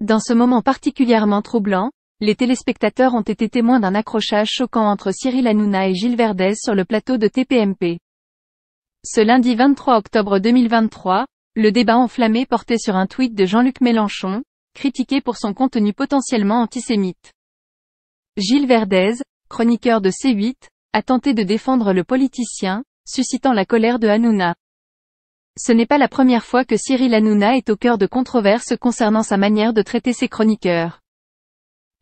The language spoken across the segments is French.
Dans ce moment particulièrement troublant, les téléspectateurs ont été témoins d'un accrochage choquant entre Cyril Hanouna et Gilles Verdez sur le plateau de TPMP. Ce lundi 23 octobre 2023, le débat enflammé portait sur un tweet de Jean-Luc Mélenchon, critiqué pour son contenu potentiellement antisémite. Gilles Verdez, chroniqueur de C8, a tenté de défendre le politicien, suscitant la colère de Hanouna. Ce n'est pas la première fois que Cyril Hanouna est au cœur de controverses concernant sa manière de traiter ses chroniqueurs.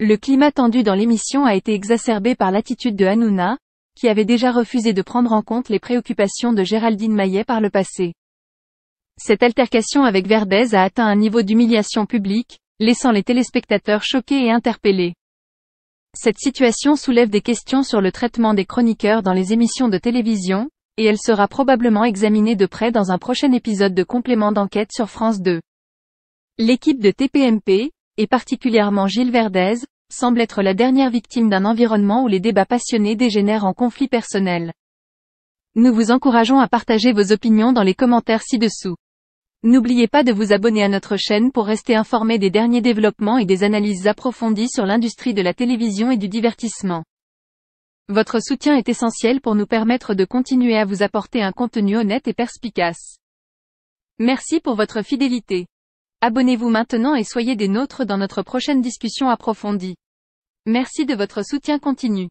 Le climat tendu dans l'émission a été exacerbé par l'attitude de Hanouna, qui avait déjà refusé de prendre en compte les préoccupations de Géraldine Maillet par le passé. Cette altercation avec Verdez a atteint un niveau d'humiliation publique, laissant les téléspectateurs choqués et interpellés. Cette situation soulève des questions sur le traitement des chroniqueurs dans les émissions de télévision, et elle sera probablement examinée de près dans un prochain épisode de complément d'enquête sur France 2. L'équipe de TPMP, et particulièrement Gilles Verdez, semble être la dernière victime d'un environnement où les débats passionnés dégénèrent en conflits personnels. Nous vous encourageons à partager vos opinions dans les commentaires ci-dessous. N'oubliez pas de vous abonner à notre chaîne pour rester informé des derniers développements et des analyses approfondies sur l'industrie de la télévision et du divertissement. Votre soutien est essentiel pour nous permettre de continuer à vous apporter un contenu honnête et perspicace. Merci pour votre fidélité. Abonnez-vous maintenant et soyez des nôtres dans notre prochaine discussion approfondie. Merci de votre soutien continu.